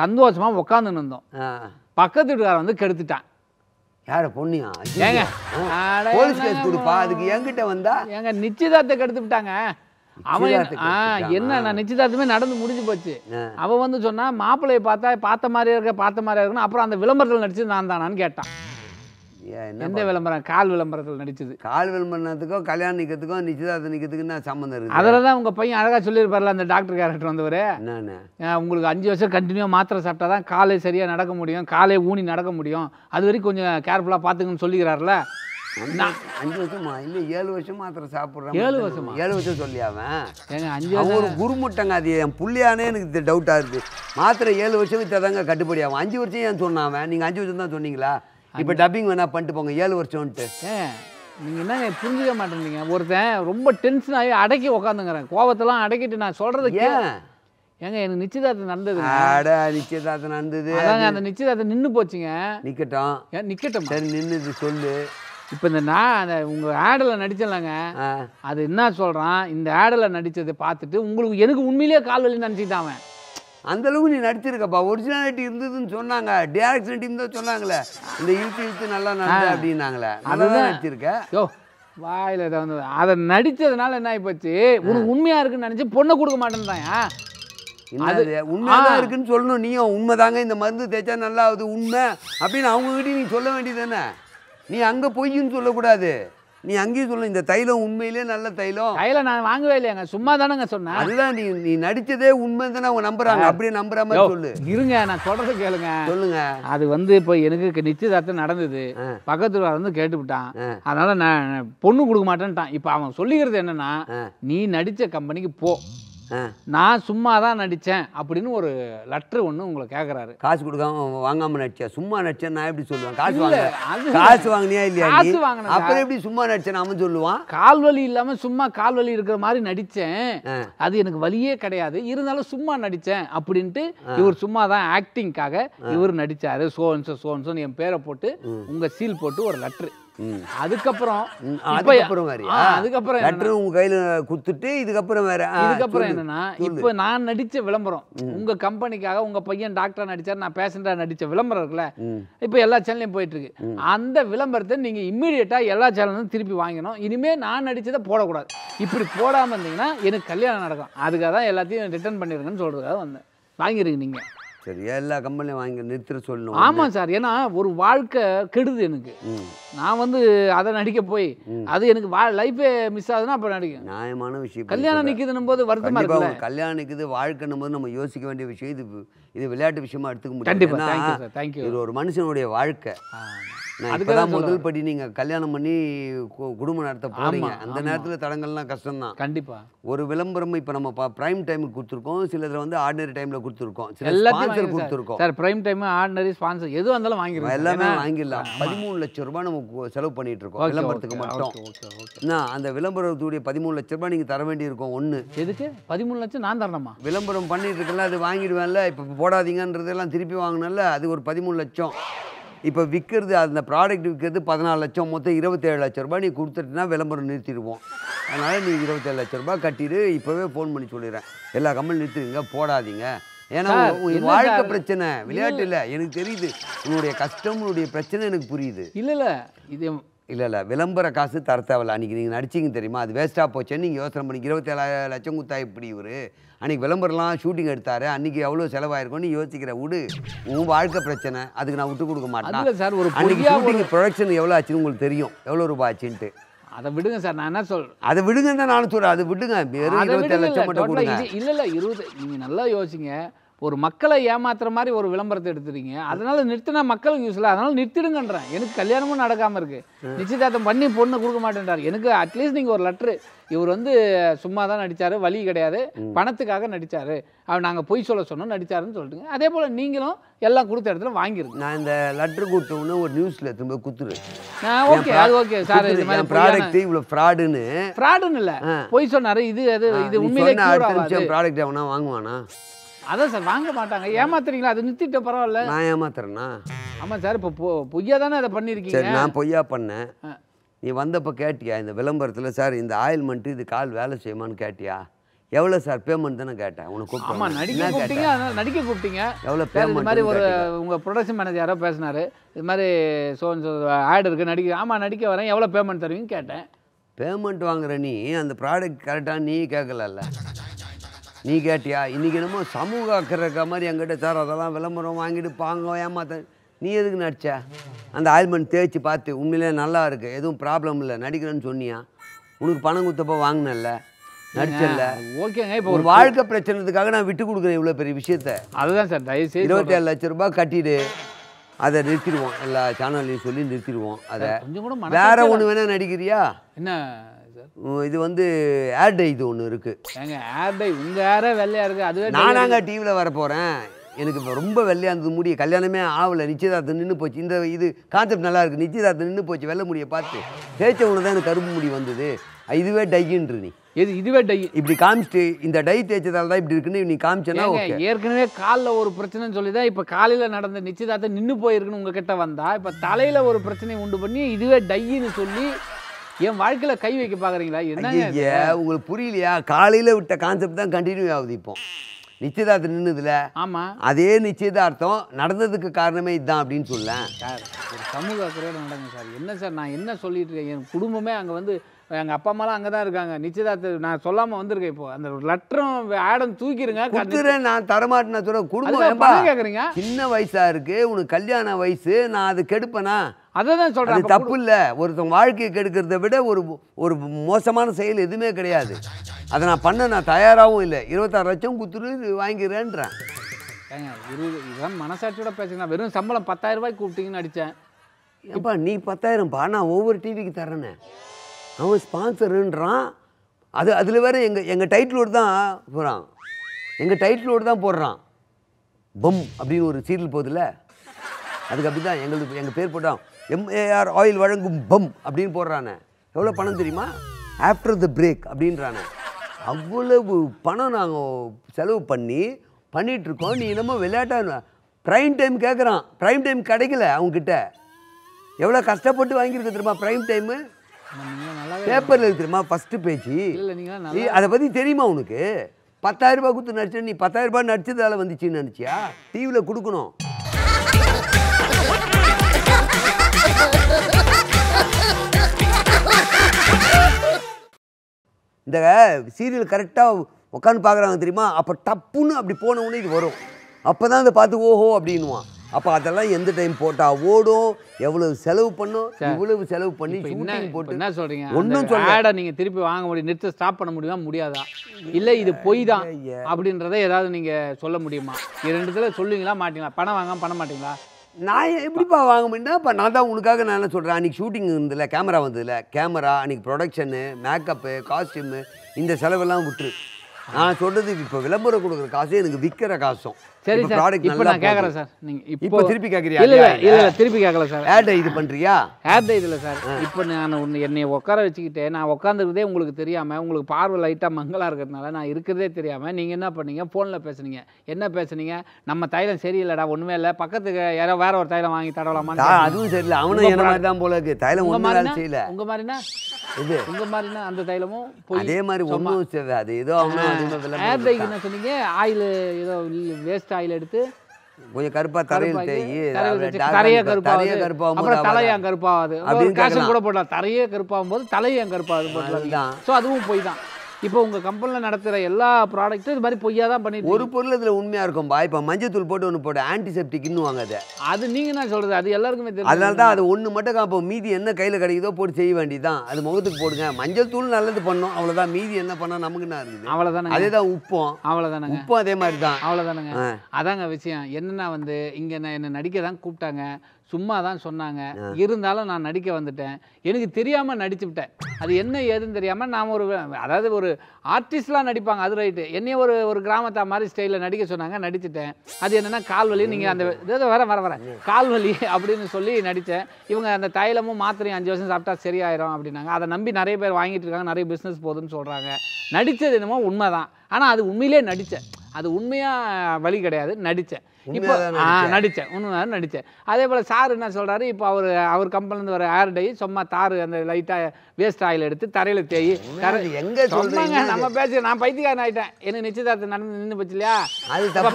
Speaker 1: சந்தோஷமா உட்காந்துன்னு இருந்தோம் பக்கத்து வீட்டுக்காரன் வந்து கெடுத்துட்டான்
Speaker 3: யார பொண்ணியா ஏங்க போலீஸ் கேஸ் கொடுப்பா அதுக்கு என்கிட்ட வந்தா ஏங்க நிச்சயதார்த்தை கெடுத்து விட்டாங்க அவன் என்ன
Speaker 1: நான் நிச்சயதார்த்தமே நடந்து முடிஞ்சு போச்சு அவன் வந்து சொன்னா மாப்பிள்ளையை பார்த்தா பார்த்த மாதிரியே இருக்க பார்த்த மாதிரியே இருக்கணும் அப்புறம் அந்த விளம்பரத்தில் நடிச்சு நான் தானான்னு கேட்டான்
Speaker 3: எந்த விளம்பரம் கால் விளம்பரத்தில் நடிச்சது கால் விளம்பரத்துக்கோ கல்யாணம் நிற்கிறதுக்கோ நிச்சயதார்த்தம் நிற்கிறதுக்கு என்ன சம்மந்தம் இருக்குது அதில்
Speaker 1: தான் உங்கள் பையன் அழகாக சொல்லியிருப்பார்ல அந்த டாக்டர் கேரக்டர் வந்தவர்
Speaker 3: என்னென்ன உங்களுக்கு
Speaker 1: அஞ்சு வருஷம் கண்டினியூ மாத்திரை சாப்பிட்டா தான் காலை சரியாக நடக்க முடியும் காலை ஊனி நடக்க முடியும் அது வரைக்கும் கொஞ்சம்
Speaker 3: கேர்ஃபுல்லாக பார்த்துக்கணும்னு சொல்லிக்கிறாரில்ல அஞ்சு வருஷமா இல்லை ஏழு வருஷம் மாத்திரம் சாப்பிட்றேன் ஏழு வருஷமா ஏழு வருஷம் சொல்லி அவன் ஏங்க அஞ்சு ஒரு குருமுட்டங்க அது என் புள்ளியானே எனக்கு டவுட்டாக இருக்குது மாத்திரை ஏழு வருஷம் வித்தாதாங்க கட்டுப்படி ஆகும் அஞ்சு வருஷம் ஏன் சொன்னாவன் நீங்கள் அஞ்சு வருஷம் தான் சொன்னீங்களா இப்போ டப்பிங் வேணா பண்ணிட்டு போங்க ஏழு வருஷம்ன்ட்டு நீங்கள் என்ன புரிஞ்சுக்க மாட்டேங்க ஒருத்தன் ரொம்ப
Speaker 1: டென்ஷனாகி அடக்கி உக்காந்துங்கிறேன் கோபத்தெல்லாம் அடக்கிட்டு நான் சொல்றது ஏன் ஏங்க எனக்கு நிச்சயதார்த்தம் நடந்தது
Speaker 3: நிச்சயதார்த்தம் நடந்தது அந்த
Speaker 1: நிச்சயதார்த்தம் நின்று போச்சுங்க நிற்கட்டும் ஏன் நிற்கட்டும் சரி நின்றுது சொல்லு இப்போ இந்த நான் அந்த உங்கள் ஆடில் நடிச்சலங்க அது என்ன சொல்கிறான் இந்த ஆடில் நடித்ததை பார்த்துட்டு உங்களுக்கு எனக்கு உண்மையிலேயே கால் வலி அவன்
Speaker 3: அந்தளவுக்கு நீ நடிச்சிருக்கப்பா ஒரிஜினாலிட்டி இருந்ததுன்னு சொன்னாங்க டேரக்ஷன் டீம் தான் சொன்னாங்களே இந்த இழுத்து இழுத்து நல்லா நடந்த அப்படின்னாங்களே அதுதான் நடிச்சிருக்க ஓ வாயில் வந்து
Speaker 1: அதை நடித்ததுனால
Speaker 3: என்ன ஆகிப்போச்சு உனக்கு உண்மையாக இருக்குன்னு நினச்சி பொண்ணை கொடுக்க மாட்டேன்தான் அது உண்மையாக இருக்குன்னு சொல்லணும் நீயும் உண்மை தாங்க இந்த மருந்து தேய்ச்சா நல்லா ஆகுது உண்மை அப்படின்னு அவங்ககிட்டயும் நீ சொல்ல வேண்டியது தானே நீ அங்கே பொய்ன்னு சொல்லக்கூடாது நீ அங்கேயும் சொல்லு இந்த தைலம் உண்மையிலே நல்ல தைலம் தைலம் நான் வாங்கவே இல்லையாங்க சும்மா தானேங்க சொன்னேன் அதுதான் நீ நீ நடிச்சதே உண்மை தானே அவங்க நம்புறாங்க அப்படியே நம்புற மாதிரி சொல்லு இருங்க நான் சொல்றத கேளுங்க சொல்லுங்க
Speaker 1: அது வந்து இப்போ எனக்கு நிச்சயதார்த்தம் நடந்தது பக்கத்துல வந்து கேட்டுவிட்டான் அதனால நான் பொண்ணு கொடுக்க மாட்டேன்ட்டான் இப்போ அவன் சொல்லிக்கிறது என்னன்னா நீ நடிச்ச கம்பெனிக்கு போ நான் சும்மா தான் நடித்தேன் அப்படின்னு ஒரு
Speaker 3: லெட்ரு ஒன்று உங்களை கேட்குறாரு காசு கொடுக்காம வாங்காம நடிச்சேன் சும்மா நடிச்சேன் நான் எப்படி சொல்லுவேன் காசு வாங்க காசு வாங்கினியா இல்லையா காசு வாங்கின அப்புறம் எப்படி சும்மா நடிச்சேன் அவன் சொல்லுவான் கால் வலி இல்லாமல் சும்மா
Speaker 1: கால் வலி இருக்கிற மாதிரி நடித்தேன் அது எனக்கு வலியே கிடையாது இருந்தாலும் சும்மா நடித்தேன் அப்படின்ட்டு இவர் சும்மா தான் ஆக்டிங்காக இவர் நடித்தார் சோன்சோ சோன்சோன்னு என் பேரை போட்டு உங்கள்
Speaker 3: சீல் போட்டு ஒரு லெட்ரு அதுக்கப்புறம் அதுக்கப்புறம் அதுக்கப்புறம் லெட்டர் உங்க கையில குத்துட்டு இதுக்கப்புறம் வேற இதுக்கப்புறம் என்னன்னா இப்போ
Speaker 1: நான் நடிச்ச விளம்பரம் உங்க கம்பெனிக்காக உங்க பையன் டாக்டரா நடிச்சாரு நான் பேஷண்டா நடிச்ச விளம்பரம் இருக்குல்ல இப்ப எல்லா சேனல்லையும் போயிட்டு இருக்கு அந்த விளம்பரத்தை நீங்க இம்மிடியட்டா எல்லா சேனலும் திருப்பி வாங்கினோம் இனிமே நான் நடிச்சதை போடக்கூடாது இப்படி போடாம இருந்தீங்கன்னா எனக்கு கல்யாணம் நடக்கும் அதுக்காக தான் எல்லாத்தையும் ரிட்டர்ன் பண்ணிருங்கன்னு சொல்றதுக்காக வந்தேன் வாங்கிருங்க
Speaker 3: நீங்க சரியா எல்லா கம்பெனியும் வாங்கி நிறுத்திட சொல்லணும் ஆமாம்
Speaker 1: சார் ஏன்னா ஒரு வாழ்க்கை கெடுது எனக்கு நான் வந்து அதை நடிக்க போய் அது எனக்கு வா லைஃபே மிஸ் ஆகுதுன்னா அப்போ நடிக்கும்
Speaker 3: நியாயமான விஷயம் கல்யாணம்
Speaker 1: நிற்குதுன்னும் போது வருத்தமாக இருக்கும்
Speaker 3: கல்யாணம் நிற்குது வாழ்க்கைன்னும் போது நம்ம யோசிக்க வேண்டிய விஷயம் இது இது விளையாட்டு விஷயமா எடுத்துக்க முடியும் கண்டிப்பாக இது ஒரு மனுஷனுடைய வாழ்க்கை அதுக்கெல்லாம் முதல் படி நீங்கள் கல்யாணம் பண்ணி குடும்பம் நடத்த போகிறீங்க அந்த நேரத்தில் தடங்கள்லாம் கஷ்டம் தான் கண்டிப்பாக ஒரு விளம்பரம் இப்போ நம்ம ப்ரைம் டைமுக்கு கொடுத்துருக்கோம் சில சிலதில் வந்து ஆர்டினரி டைமில் கொடுத்துருக்கோம் சில கொடுத்துருக்கோம் sir
Speaker 1: prime time ordinary sponsor எது வந்தாலும் வாங்கிடலாம் எல்லாமே வாங்கிடலாம் பதிமூணு
Speaker 3: லட்சம் ரூபாய் நம்ம செலவு பண்ணிட்டு இருக்கோம் விளம்பரத்துக்கு மட்டும் நான் அந்த விளம்பரத்துடைய பதிமூணு லட்ச ரூபாய் நீங்கள் தர வேண்டியிருக்கோம் ஒன்று எதுக்கு பதிமூணு லட்சம் நான் தரணுமா விளம்பரம் பண்ணிட்டு இருக்கல அது வாங்கிடுவேன்ல இப்போ போடாதீங்கன்றதெல்லாம் திருப்பி வாங்கினால அது ஒரு பதிமூணு லட்சம் இப்போ விற்கிறது அந்த ப்ராடக்ட் விற்கிறது பதினாலு லட்சம் மொத்தம் இருபத்தேழு லட்ச ரூபாய் நீ கொடுத்துட்டுனா விளம்பரம் நிறுத்திடுவோம் அதனால் நீ இருபத்தேழு லட்ச ரூபாய் கட்டிடு இப்போவே ஃபோன் பண்ணி சொல்லிடுறேன் எல்லா கம்பெனி நிறுத்திடுங்க போடாதீங்க ஏன்னா வாழ்க்கை பிரச்சனை விளையாட்டு இல்லை எனக்கு தெரியுது உன்னுடைய கஷ்டம் பிரச்சனை எனக்கு புரியுது இல்லை இல்லை இது இல்லை இல்லை விளம்பர காசு தர தேவையில்ல அன்றைக்கி நீங்கள் நடிச்சிங்க தெரியுமா அது வேஸ்ட்டாக போச்சேன்னு நீங்கள் யோசனை பண்ணி இருபத்தேழாயிரம் லட்சம் குத்தா இப்படி ஒரு அன்றைக்கி விளம்பரம்லாம் ஷூட்டிங் எடுத்தார் அன்றைக்கி எவ்வளோ செலவாயிருக்கும்னு யோசிக்கிற விடு உன் வாழ்க்கை பிரச்சனை அதுக்கு நான் விட்டு கொடுக்க மாட்டேன் சார் ஒரு அன்றைக்கி ஷூட்டிங் ப்ரொடக்ஷன் எவ்வளோ ஆச்சுன்னு உங்களுக்கு தெரியும் எவ்வளோ ரூபாய் ஆச்சுன்ட்டு அதை விடுங்க சார் நான் என்ன சொல்றேன் அதை விடுங்கன்னு தான் நானும் சொல்றேன் அதை விடுங்க வெறும் இருபத்தி லட்சம் மட்டும் கொடுங்க
Speaker 1: இல்லை இல்லை இருபது நீங்கள் நல்லா யோசிங்க ஒரு மக்களை ஏமாத்துற மாதிரி ஒரு விளம்பரத்தை எடுத்துறீங்க அதனால நிறுத்தினா மக்களுக்கு இல்லை அதனால நிறுத்திடுங்கன்றேன் எனக்கு கல்யாணமும் நடக்காமல் இருக்கு நிச்சயதார்த்தம் பண்ணி பொண்ணு கொடுக்க மாட்டேன்றார் எனக்கு அட்லீஸ்ட் நீங்கள் ஒரு லெட்ரு இவர் வந்து சும்மா தான் நடித்தார் வழி கிடையாது பணத்துக்காக நடித்தார் அவர் நாங்கள் பொய் சொல்ல சொன்னோம் நடித்தாருன்னு சொல்லிட்டு அதே போல் நீங்களும் எல்லாம் கொடுத்த இடத்துல வாங்கிருக்கு
Speaker 3: நான் இந்த லெட்ரு கொடுத்தோம்னா ஒரு நியூஸில் திரும்ப குத்துரு ஓகே அது ஓகே சார் இது மாதிரி ப்ராடக்ட் இவ்வளோ ஃப்ராடுன்னு
Speaker 1: ஃப்ராடுன்னு இல்லை பொய் சொன்னார் இது அது இது உண்மையிலே
Speaker 3: ப்ராடக்ட் எவனா வாங்குவானா
Speaker 1: அதான் சார் வாங்க மாட்டாங்க ஏமாத்துறீங்களா அது நிறுத்திட்ட பரவாயில்ல நான் ஏமாத்துறேன்னா ஆமாம் சார் இப்போ பொய்யா தானே அதை பண்ணியிருக்கீங்க நான்
Speaker 3: பொய்யா பண்ணேன் நீ வந்தப்போ கேட்டியா இந்த விளம்பரத்தில் சார் இந்த மண்ட்டு இது கால் வேலை செய்யுமான்னு கேட்டியா எவ்வளோ சார் பேமெண்ட் தானே கேட்டேன் உனக்கு ஆமாம் நடிக்க கூப்பிட்டீங்க
Speaker 1: நடிக்க கூப்பிட்டீங்க
Speaker 3: எவ்வளோ பேமெண்ட் மாதிரி ஒரு உங்கள் ப்ரொடக்ஷன் மேனேஜர் யாரோ பேசினார் இது மாதிரி ஸோ ஆட் இருக்குது நடிக்க ஆமாம் நடிக்க வரேன் எவ்வளோ பேமெண்ட் தருவீங்க கேட்டேன் பேமெண்ட் வாங்குற நீ அந்த ப்ராடக்ட் கரெக்டாக நீ கேட்கலல்ல நீ கேட்டியா இன்றைக்கி என்னமோ சமூக அக்கறை மாதிரி என்கிட்ட சார் அதெல்லாம் விளம்பரம் வாங்கிட்டு பாங்க ஏமாத்த நீ எதுக்கு நடிச்ச அந்த ஆயில்மெண்ட் தேய்ச்சி பார்த்து உண்மையிலே நல்லா இருக்குது எதுவும் ப்ராப்ளம் இல்லை நடிக்கிறேன்னு சொன்னியா உனக்கு பணம் கொடுத்தப்போ வாங்கினல்ல நடிச்சல
Speaker 1: ஓகேங்க இப்போ ஒரு வாழ்க்கை
Speaker 3: பிரச்சனைக்காக நான் விட்டு கொடுக்குறேன் இவ்வளோ பெரிய விஷயத்த அதுதான் சார் தயவுசெய்து இருபத்தேழு லட்சம் ரூபாய் கட்டிடு அதை நிறுத்திடுவோம் எல்லா சேனல்லையும் சொல்லி நிறுத்திடுவோம் அதை கொஞ்சம் கூட வேற ஒன்று வேணா நடிக்கிறியா என்ன இது வந்து ஆட் இது ஒன்று இருக்குது ஏங்க ஏர்டை உங்கள் யாரே வெள்ளையாக இருக்குது அதுவே நானாங்க டிவியில் வர போகிறேன் எனக்கு ரொம்ப வெள்ளையாக இருந்தது முடிய கல்யாணமே ஆகலை நிச்சயதார்த்தம் நின்று போச்சு இந்த இது கான்செப்ட் நல்லா இருக்குது நிச்சயதார்த்தம் நின்று போச்சு வெள்ளை முடியை பார்த்து தேய்ச்ச உடனே தான் எனக்கு கருப்பு முடி வந்தது இதுவே டையின்று நீ எது இதுவே டை இப்படி காமிச்சிட்டு இந்த டை தேய்ச்சதால் தான் இப்படி இருக்குன்னு நீ காமிச்சனா ஓகே
Speaker 1: ஏற்கனவே காலில் ஒரு பிரச்சனைன்னு சொல்லி தான் இப்போ காலையில் நடந்த நிச்சயதார்த்தம் நின்று போயிருக்குன்னு உங்கள் கிட்ட வந்தா இப்போ தலையில் ஒரு பிரச்சனையை
Speaker 3: உண்டு பண்ணி இதுவே
Speaker 1: டையின்னு சொல்லி என் வாழ்க்கையில் கை வைக்க பார்க்குறீங்களா என்ன
Speaker 3: உங்களுக்கு புரியலையா காலையில் விட்ட கான்செப்ட் தான் கண்டினியூ ஆகுது இப்போ நிச்சயதார்த்தம் நின்றுதுல ஆமாம் அதே நிச்சயதார்த்தம் நடந்ததுக்கு காரணமே இதுதான் அப்படின்னு சொல்லலாம் சார்
Speaker 1: ஒரு சமூக அக்கறையோடு நடங்க சார் என்ன சார் நான் என்ன சொல்லிட்டு இருக்கேன் என் குடும்பமே அங்கே வந்து எங்கள் அப்பா அம்மாலாம் அங்கே தான் இருக்காங்க நிச்சயதார்த்த
Speaker 3: நான் சொல்லாமல் வந்திருக்கேன் இப்போ அந்த லெட்டரும் ஆடம் தூக்கிடுங்க கத்துறேன் நான் தரமாட்டின சொல்ல குடும்பம் கேட்குறீங்க சின்ன வயசாக இருக்குது உனக்கு கல்யாண வயசு நான் அது கெடுப்பேனா அதை தான் சொல்கிறேன் தப்பு இல்லை ஒருத்தன் வாழ்க்கையை கெடுக்கிறத விட ஒரு ஒரு மோசமான செயல் எதுவுமே கிடையாது அதை நான் பண்ண நான் தயாராகவும் இல்லை இருபத்தாறு லட்சம் கொடுத்துட்டு வாங்கிடுறேன்றேன் இருபது இதுதான் மனசாட்சியோட பேசுங்க வெறும் சம்பளம் பத்தாயிரம் ரூபாய் கூப்பிட்டீங்கன்னு அடித்தேன் ஏப்பா நீ பத்தாயிரம்ப்பா நான் ஒவ்வொரு டிவிக்கு தரேனே அவன் ஸ்பான்சருன்றான் அது அதில் வேறு எங்கள் எங்கள் டைட்டிலோடு தான் போகிறான் எங்கள் டைட்டிலோடு தான் போடுறான் பம் அப்படின்னு ஒரு சீரியல் போதில்ல அதுக்கு அப்படி தான் எங்களுக்கு எங்கள் பேர் போட்டான் எம்ஏஆர் ஆயில் வழங்கும் பம் அப்படின்னு போடுறானே எவ்வளோ பணம் தெரியுமா ஆஃப்டர் த பிரேக் அப்படின்றானே அவ்வளவு பணம் நாங்கள் செலவு பண்ணி பண்ணிகிட்ருக்கோம் நீ என்னமோ விளையாட்டா ப்ரைம் டைம் கேட்குறான் ப்ரைம் டைம் கிடைக்கல அவங்கக்கிட்ட எவ்வளோ கஷ்டப்பட்டு வாங்கியிருக்க தெரியுமா ப்ரைம் டைமு பேப்பரில் எழுதுமா ஃபஸ்ட்டு பேச்சு அதை பற்றி தெரியுமா உனக்கு பத்தாயிரம் ரூபாய் கொடுத்து நடிச்ச நீ பத்தாயிரம் ரூபாய் நடிச்சதால வந்துச்சுன்னு நினச்சியா டிவியில் கொடுக்கணும் இந்த சீரியல் கரெக்டாக உட்காந்து பார்க்குறாங்க தெரியுமா அப்போ டப்புன்னு அப்படி போன உடனே இது வரும் அப்போ தான் அதை பார்த்து ஓஹோ அப்படின்வான் அப்போ அதெல்லாம் எந்த டைம் போட்டால் ஓடும் எவ்வளவு செலவு பண்ணும் இவ்வளவு செலவு பண்ணி ஷூட்டிங்
Speaker 1: போட்டு என்ன சொல்கிறீங்க ஒன்றும் சொல்ல நீங்கள் திருப்பி வாங்க முடியும் நிறுத்த ஸ்டாப் பண்ண முடியுமா முடியாதா இல்லை இது பொய் தான் அப்படின்றத ஏதாவது நீங்கள் சொல்ல முடியுமா இது ரெண்டுத்தில் சொல்லுவீங்களா மாட்டீங்களா பணம் வாங்க பண்ண மாட்டீங்களா
Speaker 3: நான் எப்படிப்பா வாங்க முடியும்னா இப்போ நான் தான் உனக்காக நான் என்ன சொல்கிறேன் அன்றைக்கி ஷூட்டிங் இருந்ததில்ல கேமரா வந்ததில்ல கேமரா அன்றைக்கி ப்ரொடக்ஷனு மேக்கப்பு காஸ்டியூமு இந்த செலவெல்லாம் விட்டுரு நான் சொல்கிறது இப்போ விளம்பரம் கொடுக்குற காசு எனக்கு விற்கிற காசும் சரி சார் இப்போ நான் கேட்குறேன் சார் நீங்க இப்போ திருப்பி கேக்குறியா இல்ல இல்லை திருப்பி கேட்கல சார் ஆட் இது பண்ணுறியா
Speaker 1: ஆட் இதில் சார் இப்போ நான் ஒன்று என்னை உட்கார வச்சுக்கிட்டு நான் உட்காந்துருக்கதே உங்களுக்கு தெரியாம உங்களுக்கு பார்வை லைட்டா மங்களாக இருக்கிறதுனால நான் இருக்கிறதே தெரியாம நீங்க என்ன பண்ணீங்க போன்ல பேசுனீங்க என்ன பேசுனீங்க நம்ம தைலம் சரியில்லடா ஒண்ணுமே இல்ல பக்கத்துக்கு யாரோ வேற ஒரு தைலம் வாங்கி தடவலாமா அதுவும் சரியில்லை அவனும் என்ன மாதிரி
Speaker 3: தான் போல இருக்கு தைலம் உங்க மாதிரி செய்யல உங்கள் மாதிரினா இது உங்கள் மாதிரினா அந்த தைலமும் அதே மாதிரி ஒன்றும் அது ஏதோ அவங்க
Speaker 1: சொன்னீங்க ஆயில் ஏதோ வேஸ்ட் வேஸ்ட் ஆயில் எடுத்து
Speaker 3: கொஞ்சம் கருப்பா தரையில் தேயி தரைய கருப்பா கருப்பாகும் அப்புறம் தலையாம்
Speaker 1: கருப்பாகாது காசு கூட போடலாம் தரையே கருப்பாகும் போது தலையாம் கருப்பாகுது போடலாம் சோ அதுவும் போய் தான்
Speaker 3: இப்போ உங்கள் கம்பெனியில் நடத்துகிற எல்லா ப்ராடக்ட்டும் இது மாதிரி பொய்யா தான் பண்ணி ஒரு பொருள் இதில் உண்மையாக இருக்கும்பா இப்போ தூள் போட்டு ஒன்று போட்டு ஆன்டிசெப்டிக் இன்னுவாங்க அது அது நீங்கள் என்ன சொல்கிறது அது எல்லாருக்குமே தெரியும் அதனால தான் அது ஒன்று மட்டும் காப்போம் மீதி என்ன கையில் கிடைக்குதோ போட்டு செய்ய தான் அது முகத்துக்கு போடுங்க மஞ்சள் தூள் நல்லது பண்ணும் அவ்வளோதான் மீதி என்ன பண்ணால் நமக்கு என்ன இருக்குது தானே அதே தான் உப்பும் தானே உப்பும் அதே மாதிரி தான் தானேங்க அதாங்க
Speaker 1: விஷயம் என்னென்னா வந்து இங்கே என்ன என்னை நடிக்க தான் கூப்பிட்டாங்க சும்மா தான் சொன்னாங்க இருந்தாலும் நான் நடிக்க வந்துட்டேன் எனக்கு தெரியாமல் நடிச்சு விட்டேன் அது என்ன ஏதுன்னு தெரியாமல் நான் ஒரு அதாவது ஒரு ஆர்டிஸ்ட்லாம் நடிப்பாங்க அது ரைட்டு என்னையே ஒரு ஒரு கிராமத்தா மாதிரி ஸ்டைலில் நடிக்க சொன்னாங்க நடிச்சுட்டேன் அது என்னென்னா வலி நீங்கள் அந்த இதை வர வர வர வலி அப்படின்னு சொல்லி நடித்தேன் இவங்க அந்த தைலமும் மாத்திரையும் அஞ்சு வருஷம் சாப்பிட்டா சரியாயிரும் அப்படின்னாங்க அதை நம்பி நிறைய பேர் வாங்கிட்டு இருக்காங்க நிறைய பிஸ்னஸ் போகுதுன்னு சொல்கிறாங்க நடித்தது என்னமோ உண்மை தான் ஆனால் அது உண்மையிலே நடித்தேன் அது உண்மையாக வழி கிடையாது நடித்தேன் இப்போ நடித்தேன் உண்மையாக நடித்தேன் அதே போல் சார் என்ன சொல்கிறாரு இப்போ அவர் அவர் கம்பெனிலேருந்து வர ஏர் டை சும்மா தார் அந்த லைட்டாக வேஸ்ட் ஆயில் எடுத்து தரையில் தேய் எங்கே சொல்கிறாங்க நம்ம பேசி நான் பைத்தியக்காரன் ஆகிட்டேன் எனக்கு நிச்சயதார்த்தம் நடந்து நின்று போச்சு இல்லையா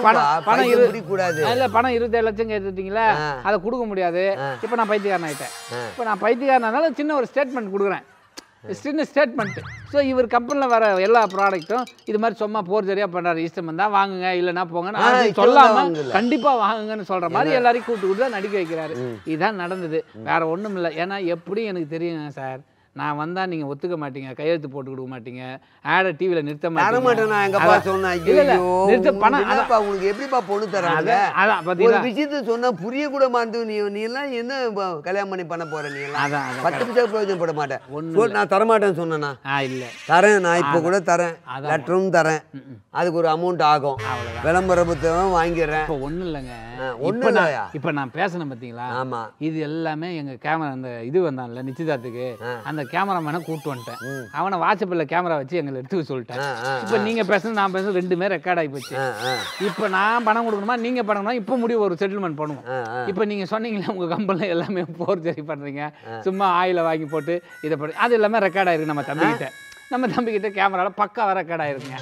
Speaker 1: பணம் பணம் இரு கூடாது இல்லை பணம் இருபத்தேழு லட்சம் கேட்டுட்டீங்களா அதை கொடுக்க முடியாது இப்போ நான் பைத்தியக்காரன் ஆகிட்டேன் இப்போ நான் பைத்தியக்காரனால சின்ன ஒரு ஸ்டேட்மெண்ட் கொடுக்குறேன் ஸ்டின்னு ஸ்டேட்மெண்ட்டு ஸோ இவர் கம்பெனியில் வர எல்லா ப்ராடக்ட்டும் இது மாதிரி சும்மா போர் போர்ஜரியாக பண்ணுறாரு இஷ்டம் தான் வாங்குங்க இல்லைனா போங்கன்னு சொல்லாமல் கண்டிப்பாக வாங்குங்கன்னு சொல்கிற மாதிரி எல்லாரையும் கூப்பிட்டு கூப்பிட்டு தான் நடிக்க வைக்கிறாரு இதுதான் நடந்தது வேறு ஒன்றும் இல்லை ஏன்னா எப்படியும் எனக்கு தெரியுங்க சார் நான் வந்தால் நீங்கள் ஒத்துக்க மாட்டீங்க கையெழுத்து போட்டு கொடுக்க மாட்டீங்க ஆடை டிவியில் நிறுத்த மாட்டேன்
Speaker 3: எப்படிப்பா பொண்ணு தராங்க அதான் பார்த்தீங்கன்னா விஷயத்த சொன்னால் புரிய கூட மாட்டு நீ நீ எல்லாம் என்ன கல்யாணம் பண்ணி பண்ண போற நீ எல்லாம் அதான் பத்து நிமிஷம் பிரயோஜனம் பட மாட்டேன் ஒன்று நான் தரமாட்டேன்னு சொன்னேண்ணா இல்லை தரேன் நான் இப்போ கூட தரேன் லெட்டரும் தரேன் அதுக்கு ஒரு அமௌண்ட் ஆகும் விளம்பர புத்தகம் வாங்கிடுறேன் இப்போ ஒன்றும் இல்லைங்க ஒன்றும் இப்போ நான் பேசுனேன் பார்த்தீங்களா ஆமாம் இது எல்லாமே எங்கள் கேமரா அந்த
Speaker 1: இது வந்தான்ல நிச்சயதார்த்துக்கு அந்த கேமராமேனை கூப்பிட்டு வந்துட்டேன் அவனை வாட்ஸ்அப்பில் கேமரா வச்சு எங்களை எடுத்துக்க சொல்லிட்டேன் இப்போ நீங்கள் பேசுனது நான் பேசுறது ரெண்டுமே ரெக்கார்ட் ஆகி போச்சு இப்போ நான் பணம் கொடுக்கணுமா நீங்கள் பண்ணணும் இப்போ முடிவு ஒரு செட்டில்மெண்ட் பண்ணுவோம் இப்போ நீங்கள் சொன்னீங்களே உங்கள் கம்பெனியில் எல்லாமே போர் சரி பண்ணுறீங்க சும்மா ஆயில வாங்கி போட்டு இதை பண்ணி அது எல்லாமே ரெக்கார்ட் ஆயிருக்கு நம்ம தம்பிக்கிட்ட நம்ம தம்பிக்கிட்ட கேமராவில் வர ரெக்கார்ட் ஆகிருங்க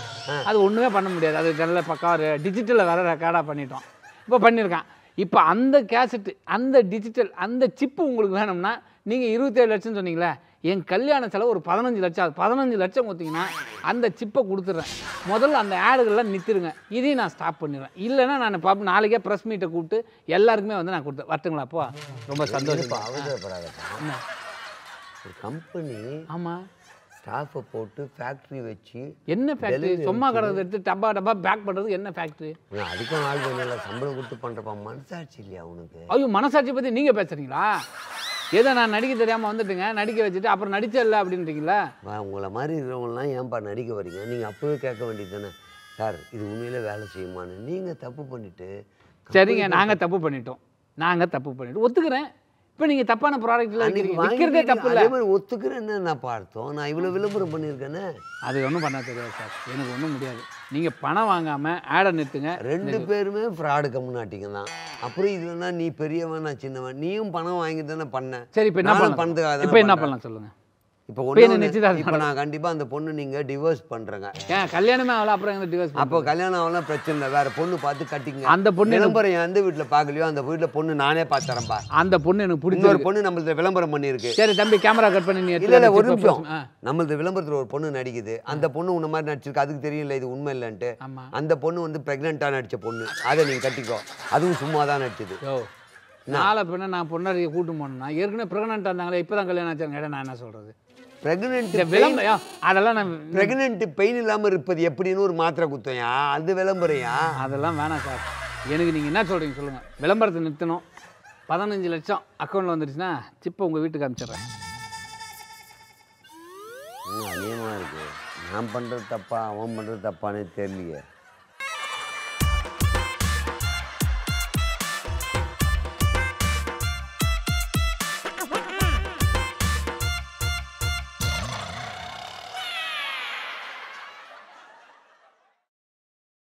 Speaker 1: அது ஒன்றுமே பண்ண முடியாது அது நல்ல ஒரு டிஜிட்டலில் வர ரெக்கார்டாக பண்ணிட்டோம் இப்போ பண்ணியிருக்கான் இப்போ அந்த கேசட்டு அந்த டிஜிட்டல் அந்த சிப்பு உங்களுக்கு வேணும்னா நீங்கள் இருபத்தேழு லட்சம் சொன்னீங்களே என் கல்யாண செலவு ஒரு பதினஞ்சு லட்சம் அது பதினஞ்சு லட்சம் கொடுத்தீங்கன்னா அந்த சிப்பை கொடுத்துட்றேன் முதல்ல அந்த ஆடுகள்லாம் நிறுத்துருங்க இதையும் நான் ஸ்டாப் பண்ணிடுறேன் இல்லைன்னா நான் பப் நாளைக்கே ப்ரெஸ் மீட்டை கூப்பிட்டு எல்லாருக்குமே வந்து நான் கொடுத்தேன் அப்போ ரொம்ப சந்தோஷப்பா
Speaker 3: அவசரப்படாதப்பா ஒரு கம்பெனி ஆமாம் ஸ்டாஃபை போட்டு ஃபேக்ட்ரி வச்சு என்ன ஃபேக்ட்ரி சும்மா கடை எடுத்து
Speaker 1: டப்பா டப்பா பேக் பண்ணுறது என்ன ஃபேக்ட்ரி
Speaker 3: அதுக்கும் ஆள் வேணும் சம்பளம் கொடுத்து பண்ணுறப்பா மனசாட்சி இல்லையா அவனுக்கு
Speaker 1: ஐயோ மனசாட்சி பற்றி நீங்கள் பேசுகிறீங்களா ஏதோ நான் நடிக்க தெரியாமல் வந்துட்டுங்க நடிக்க வச்சுட்டு அப்புறம் நடிச்சிடல அப்படின்றீங்களா
Speaker 3: உங்களை மாதிரி இருக்கிறவங்களாம் ஏன்பா நடிக்க வரீங்க நீங்கள் அப்போவே கேட்க வேண்டியது தானே சார் இது உண்மையில் வேலை செய்யுமான்னு நீங்கள் தப்பு பண்ணிவிட்டு
Speaker 1: சரிங்க நாங்கள்
Speaker 3: தப்பு பண்ணிட்டோம் நாங்கள் தப்பு பண்ணிவிட்டு
Speaker 1: ஒத்துக்கிறேன் இப்போ நீங்கள் தப்பான ப்ராடக்ட்ல விற்கிறதே தப்பு இல்லை மாதிரி
Speaker 3: ஒத்துக்கிறேன்னு நான் பார்த்தோம் நான் இவ்வளோ விளம்பரம் பண்ணியிருக்கேனே அது ஒன்றும் பண்ண தெரியாது சார் எனக்கு ஒன்றும் முடியாது நீங்கள் பணம் வாங்காமல் ஆடை நிறுத்துங்க ரெண்டு பேருமே ஃப்ராடு கம்முனாட்டிங்க தான் அப்புறம் இதுலன்னா நீ பெரியவன் நான் சின்னவன் நீயும் பணம் வாங்கி தானே பண்ண சரி இப்போ என்ன பண்ண பண்ணுறதுக்காக இப்போ என்ன பண்ணலாம்
Speaker 1: சொல்லுங்கள் இப்போ ஒன்று இப்போ நான்
Speaker 3: கண்டிப்பாக அந்த பொண்ணு நீங்கள் டிவோர்ஸ் பண்ணுறேங்க ஏன் கல்யாணமே ஆகல அப்புறம் எங்க டிவோர்ஸ் அப்போ கல்யாணம் ஆகலாம் பிரச்சனை இல்லை வேறு பொண்ணு பார்த்து கட்டிங்க அந்த பொண்ணு விளம்பரம் எந்த வீட்டில் பார்க்கலையோ அந்த வீட்டில் பொண்ணு நானே பார்த்துறேன்ப்பா அந்த பொண்ணு எனக்கு பிடிச்ச ஒரு பொண்ணு நம்மள்ட்ட விளம்பரம் பண்ணியிருக்கு சரி தம்பி கேமரா கட் பண்ணி இல்லை இல்லை ஒரு நிமிஷம் நம்மளது விளம்பரத்தில் ஒரு பொண்ணு நடிக்குது அந்த பொண்ணு உன்ன மாதிரி நடிச்சிருக்கு அதுக்கு தெரியல இது உண்மை இல்லைன்ட்டு அந்த பொண்ணு வந்து ப்ரெக்னெண்ட்டாக நடித்த பொண்ணு அதை நீங்கள் கட்டிக்கோ அதுவும் சும்மா தான் நடிச்சது நாளை பின்ன நான் பொண்ணாரியை கூட்டு போனேன்னா ஏற்கனவே ப்ரெக்னெண்ட்டாக
Speaker 1: இருந்தாங்களே இப்போ தான் கல்யாணம் ஆச்சாங்க நான் என்ன சொல்கிறது
Speaker 3: பிரெக்னென்ட் அதெல்லாம் நான் பிரெக்னென்ட் பெயின் இல்லாமல் இருப்பது எப்படின்னு ஒரு மாத்திரை குத்தையா அது விளம்பரையா அதெல்லாம் வேணாம் சார்
Speaker 1: எனக்கு நீங்கள் என்ன சொல்கிறீங்க சொல்லுங்கள் விளம்பரத்தை நிறுத்தணும் பதினஞ்சு லட்சம் அக்கௌண்ட்டில் வந்துருச்சுன்னா சிப்பை உங்கள் வீட்டுக்கு அனுப்பிச்சிடுறேன்
Speaker 3: அதிகமாக இருக்குது நான் பண்ணுறது தப்பா அவன் பண்ணுறது தப்பானே தெரியலையே